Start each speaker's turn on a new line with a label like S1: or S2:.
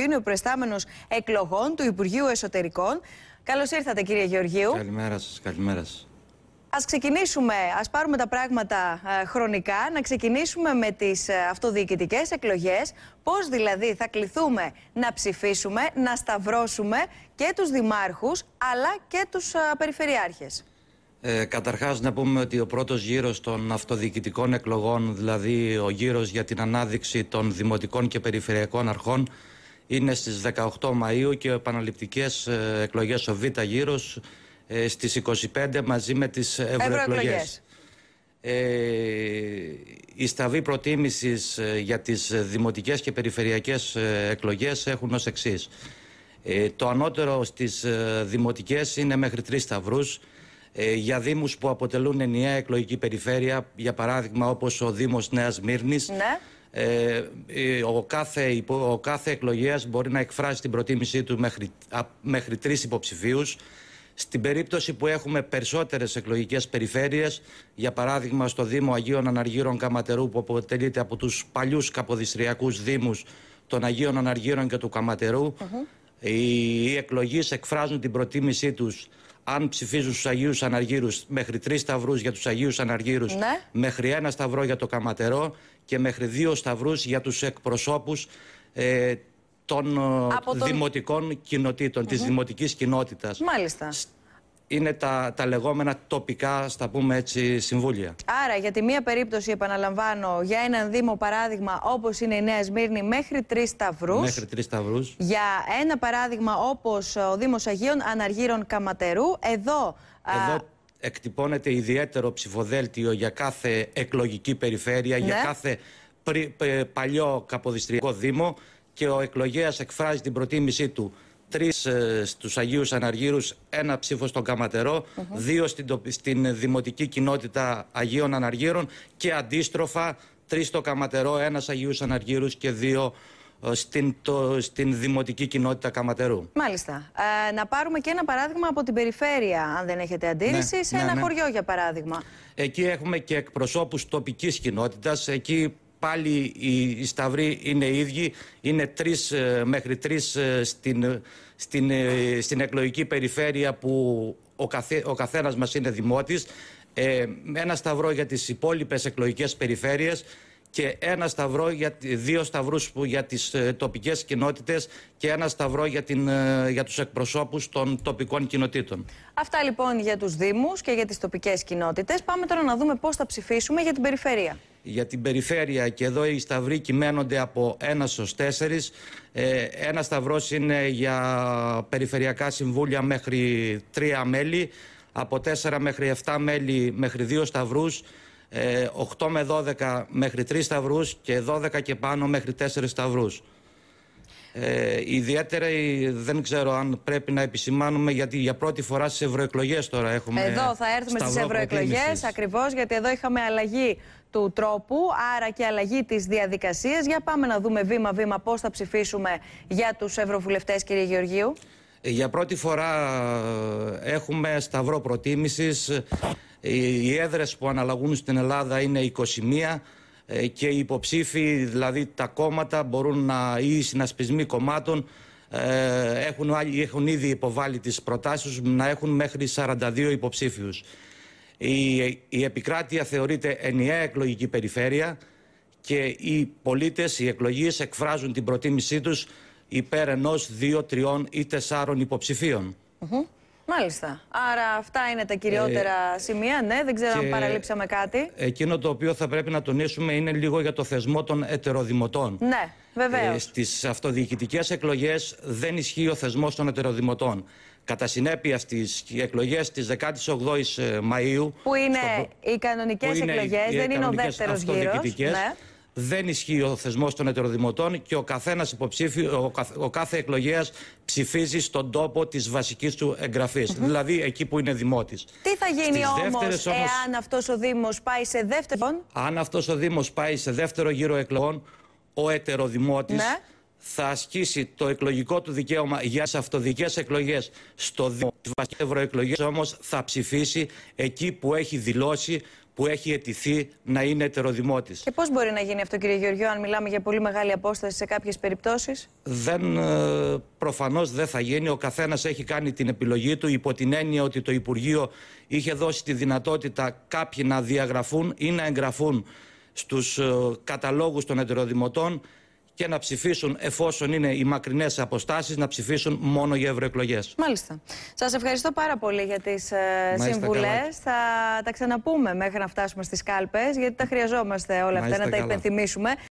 S1: είναι ο εκλογών του Υπουργείου Εσωτερικών. Καλώς ήρθατε, κύριε Γεωργίου.
S2: Καλημέρα σας, καλημέρα σας.
S1: Ας ξεκινήσουμε, ας πάρουμε τα πράγματα ε, χρονικά, να ξεκινήσουμε με τις ε, αυτοδιοικητικές εκλογές. Πώς δηλαδή θα κληθούμε να ψηφίσουμε, να σταυρώσουμε και τους δημάρχους, αλλά και τους ε, περιφερειάρχες.
S2: Ε, καταρχάς να πούμε ότι ο πρώτος γύρος των αυτοδιοικητικών εκλογών, δηλαδή ο γύρος για την ανάδειξη των δημοτικών και περιφερειακών αρχών, είναι στις 18 Μαΐου και οι επαναληπτικές ε, εκλογές ο Β' γύρος ε, στις 25 μαζί με τις ευρωεκλογές. Ε, η σταβή προτίμησης για τις δημοτικές και περιφερειακές εκλογές έχουν ως εξής. το ανώτερο στις δημοτικές είναι μέχρι τρεις σταυρούς για δήμους που αποτελούν ενιαία εκλογική περιφέρεια, για παράδειγμα όπως ο Δήμος Νέας Μύρνης, ναι ε, ο, κάθε, ο εκλογέας μπορεί να εκφράσει την προτίμησή του μέχρι, α, μέχρι τρεις υποψηφίους. Στην περίπτωση που έχουμε περισσότερες εκλογικές περιφέρειες, για παράδειγμα στο Δήμο Αγίων Αναργύρων Καματερού που αποτελείται από τους παλιούς καποδιστριακούς δήμους των Αγίων Αναργύρων και του καματερου οι, οι εκλογείς εκφράζουν την προτίμησή τους αν ψηφίζουν στους Αγίους Αναργύρους μέχρι τρεις σταυρούς για τους Αγίους Αναργύρους, ναι. μέχρι ένα σταυρό για το Καματερό και μέχρι δύο σταυρούς για τους εκπροσώπους ε, των δημοτικών κοινοτήτων, mm-hmm. της δημοτικής κοινότητας. Μάλιστα είναι τα, τα λεγόμενα τοπικά, στα πούμε έτσι, συμβούλια.
S1: Άρα, για τη μία περίπτωση, επαναλαμβάνω, για έναν Δήμο παράδειγμα, όπως είναι η Νέα Σμύρνη, μέχρι τρεις σταυρούς. Μέχρι τρεις σταυρούς. Για ένα παράδειγμα, όπως ο Δήμος Αγίων Αναργύρων Καματερού, εδώ. Εδώ
S2: εκτυπώνεται ιδιαίτερο ψηφοδέλτιο για κάθε εκλογική περιφέρεια, για ναι. κάθε ε, παλιό καποδιστριακό Δήμο και ο εκλογέας εκφράζει την προτίμησή του τρεις ε, στους Αγίους Αναργύρους, ένα ψήφο στον καματερο δύο στην, στην δημοτική κοινότητα Αγίων Αναργύρων και αντίστροφα τρεις στο Καματερό, ένας Αγίους Αναργύρους και δύο ε, στην, το, στην δημοτική κοινότητα Καματερού.
S1: Μάλιστα. Ε, να πάρουμε και ένα παράδειγμα από την περιφέρεια, αν δεν έχετε αντίρρηση, ναι, σε ναι, ένα ναι. χωριό για παράδειγμα.
S2: Εκεί έχουμε και εκπροσώπους τοπικής κοινότητας. Εκεί πάλι οι σταυροί είναι ίδιοι, είναι τρεις ε, μέχρι τρεις ε, στην, ε, στην, στην εκλογική περιφέρεια που ο, καθέ, ο καθένας μας είναι δημότης, ε, ένα σταυρό για τις υπόλοιπες εκλογικές περιφέρειες και ένα σταυρό, για, δύο σταυρούς που για τις τοπικές κοινότητες και ένα σταυρό για, την, για τους εκπροσώπους των τοπικών κοινοτήτων.
S1: Αυτά λοιπόν για τους Δήμους και για τις τοπικές κοινότητες. Πάμε τώρα να δούμε πώς θα ψηφίσουμε για την περιφέρεια
S2: για την περιφέρεια και εδώ οι σταυροί κυμαίνονται από ένα ω τέσσερις. Ε, ένα σταυρός είναι για περιφερειακά συμβούλια μέχρι τρία μέλη, από τέσσερα μέχρι εφτά μέλη μέχρι δύο σταυρούς, 8 ε, με 12 μέχρι 3 σταυρούς και 12 και πάνω μέχρι 4 σταυρούς. Ε, ιδιαίτερα δεν ξέρω αν πρέπει να επισημάνουμε γιατί για πρώτη φορά στις ευρωεκλογές
S1: τώρα έχουμε. Εδώ θα έρθουμε στις ευρωεκλογές ακριβώς γιατί εδώ είχαμε αλλαγή του τρόπου, άρα και αλλαγή της διαδικασίας. Για πάμε να δούμε βήμα-βήμα πώς θα ψηφίσουμε για τους ευρωβουλευτές, κύριε Γεωργίου.
S2: Ε, για πρώτη φορά ε, έχουμε σταυρό προτίμησης. Ε, οι έδρες που αναλαγούν στην Ελλάδα είναι 21 και οι υποψήφοι, δηλαδή τα κόμματα μπορούν να, ή οι συνασπισμοί κομμάτων έχουν, έχουν ήδη υποβάλει τις προτάσεις να έχουν μέχρι 42 υποψήφιους. Η, η επικράτεια θεωρείται ενιαία εκλογική περιφέρεια και οι πολίτες, οι εκλογείς εκφράζουν την προτίμησή τους υπέρ ενός, δύο, τριών ή τεσσάρων
S1: Μάλιστα. Άρα αυτά είναι τα κυριότερα ε, σημεία, ναι, δεν ξέρω αν παραλείψαμε κάτι.
S2: Εκείνο το οποίο θα πρέπει να τονίσουμε είναι λίγο για το θεσμό των ετεροδημοτών.
S1: Ναι. Ε,
S2: Στις αυτοδιοικητικές εκλογές δεν ισχύει ο θεσμός των ετεροδημοτών. Κατά συνέπεια, στις εκλογές της 18 ης Μαΐου... που
S1: είναι οι κανονικές εκλογέ, ε, δεν είναι ο δεύτερος γύρος. Ναι.
S2: Δεν ισχύει ο θεσμός των ετεροδημοτών και ο, καθένας υποψήφιο, ο, κάθε εκλογέας ψηφίζει στον τόπο της βασικής του εγγραφής. Δηλαδή εκεί που είναι δημότης.
S1: Τι θα γίνει όμω εάν αυτός ο Δήμος πάει σε δεύτερο.
S2: Αν αυτός ο Δήμος πάει σε δεύτερο γύρο εκλογών, ο ετεροδημότης ναι. θα ασκήσει το εκλογικό του δικαίωμα για τις αυτοδικές εκλογές στο Δήμο της Βασικής Ευρωεκλογής, όμως θα ψηφίσει εκεί που έχει δηλώσει που έχει αιτηθεί να είναι ετεροδημότης.
S1: Και πώς μπορεί να γίνει αυτό κύριε Γεωργιό αν μιλάμε για πολύ μεγάλη απόσταση σε κάποιες περιπτώσεις.
S2: Δεν, ε, προφανώς δεν θα γίνει. Ο καθένας έχει κάνει την επιλογή του υπό την έννοια ότι το Υπουργείο είχε δώσει τη δυνατότητα κάποιοι να διαγραφούν ή να εγγραφούν στους ε, καταλόγους των ετεροδημοτών και να ψηφίσουν, εφόσον είναι οι μακρινές αποστάσεις, να ψηφίσουν μόνο για ευρωεκλογές.
S1: Μάλιστα. Σας ευχαριστώ πάρα πολύ για τις ε, συμβουλές. συμβουλές. Θα τα ξαναπούμε μέχρι να φτάσουμε στις κάλπες, γιατί τα χρειαζόμαστε όλα αυτά, να τα υπενθυμίσουμε.